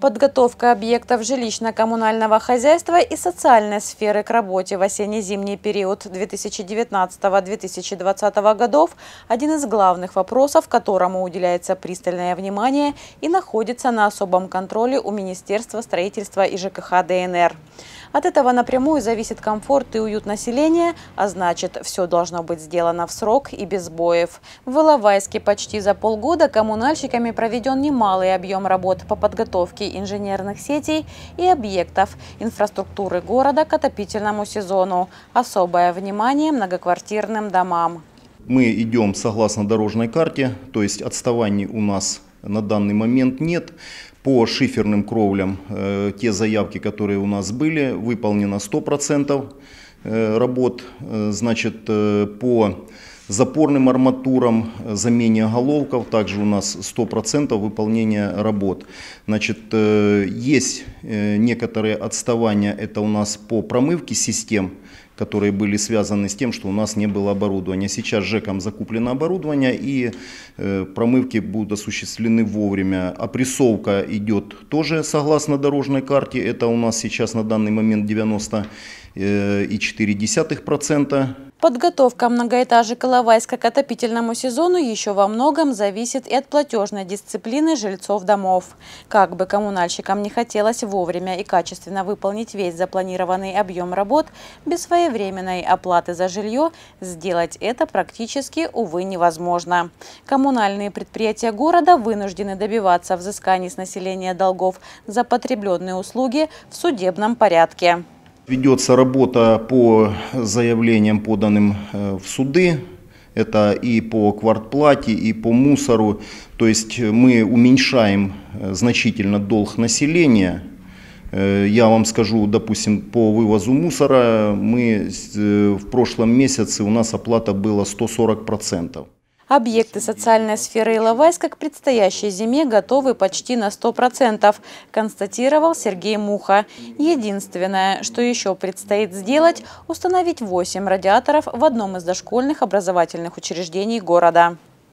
подготовка объектов жилищно-коммунального хозяйства и социальной сферы к работе в осенне-зимний период 2019-2020 годов – один из главных вопросов, которому уделяется пристальное внимание и находится на особом контроле у Министерства строительства и ЖКХ ДНР. От этого напрямую зависит комфорт и уют населения, а значит, все должно быть сделано в срок и без боев. В Иловайске почти за полгода коммунальщиками проведен немалый объем работ по подготовке инженерных сетей и объектов инфраструктуры города к отопительному сезону. Особое внимание многоквартирным домам. Мы идем согласно дорожной карте, то есть отставаний у нас на данный момент нет. По шиферным кровлям э, те заявки, которые у нас были, выполнено 100% э, работ. Э, значит, по запорным арматурам, э, замене головков, также у нас 100% выполнения работ. Значит, э, есть э, некоторые отставания, это у нас по промывке систем, которые были связаны с тем, что у нас не было оборудования. Сейчас ЖЭКом закуплено оборудование и промывки будут осуществлены вовремя. Опрессовка идет тоже согласно дорожной карте. Это у нас сейчас на данный момент и десятых процента. Подготовка многоэтажек Иловайска к отопительному сезону еще во многом зависит и от платежной дисциплины жильцов домов. Как бы коммунальщикам не хотелось вовремя и качественно выполнить весь запланированный объем работ, без своевременной оплаты за жилье сделать это практически, увы, невозможно. Коммунальные предприятия города вынуждены добиваться взысканий с населения долгов за потребленные услуги в судебном порядке. Ведется работа по заявлениям, поданным э, в суды. Это и по квартплате, и по мусору. То есть мы уменьшаем э, значительно долг населения. Э, я вам скажу, допустим, по вывозу мусора мы в прошлом месяце у нас оплата была 140%. Объекты социальной сферы Иловайска к предстоящей зиме готовы почти на 100%, констатировал Сергей Муха. Единственное, что еще предстоит сделать, установить 8 радиаторов в одном из дошкольных образовательных учреждений города.